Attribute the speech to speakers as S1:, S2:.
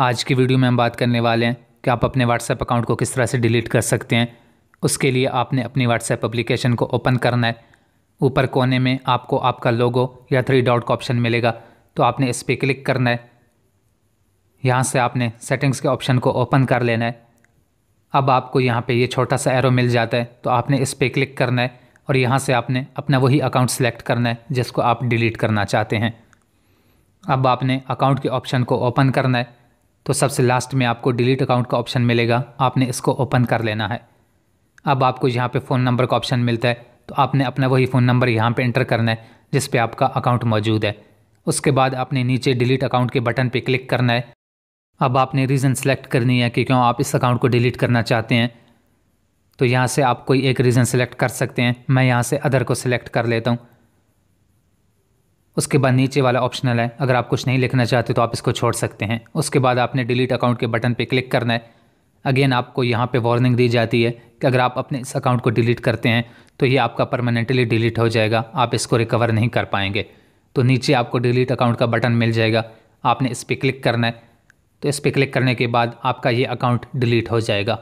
S1: आज की वीडियो में हम बात करने वाले हैं कि आप अपने व्हाट्सएप अकाउंट को किस तरह से डिलीट कर सकते हैं उसके लिए आपने अपनी व्हाट्सएप एप्लीकेशन को ओपन करना है ऊपर कोने में आपको आपका लोगो या थ्री डॉट का ऑप्शन मिलेगा तो आपने इस पर क्लिक करना है यहाँ से आपने सेटिंग्स के ऑप्शन को ओपन कर लेना है अब आपको यहाँ पे ये छोटा सा एरो मिल जाता है तो आपने इस पर क्लिक करना है और यहाँ से आपने अपना वही अकाउंट सेलेक्ट करना है जिसको आप डिलीट करना चाहते हैं अब आपने अकाउंट के ऑप्शन को ओपन करना है तो सबसे लास्ट में आपको डिलीट अकाउंट का ऑप्शन मिलेगा आपने इसको ओपन कर लेना है अब आपको यहाँ पे फ़ोन नंबर का ऑप्शन मिलता है तो आपने अपना वही फ़ोन नंबर यहाँ पे इंटर करना है जिस पे आपका अकाउंट मौजूद है उसके बाद आपने नीचे डिलीट अकाउंट के बटन पे क्लिक करना है अब आपने रीज़न सेलेक्ट करनी है कि क्यों आप इस अकाउंट को डिलीट करना चाहते हैं तो यहाँ से आप कोई एक रीज़न सेलेक्ट कर सकते हैं मैं यहाँ से अदर को सिलेक्ट कर लेता हूँ उसके बाद नीचे वाला ऑप्शनल है अगर आप कुछ नहीं लिखना चाहते तो आप इसको छोड़ सकते हैं उसके बाद आपने डिलीट अकाउंट के बटन पर क्लिक करना है अगेन आपको यहाँ पर वार्निंग दी जाती है कि अगर आप अपने इस अकाउंट को डिलीट करते हैं तो ये आपका परमानेंटली डिलीट हो जाएगा आप इसको रिकवर नहीं कर पाएंगे तो नीचे आपको डिलीट अकाउंट का बटन मिल जाएगा आपने इस पर क्लिक करना है तो इस पर क्लिक करने के बाद आपका ये अकाउंट डिलीट हो जाएगा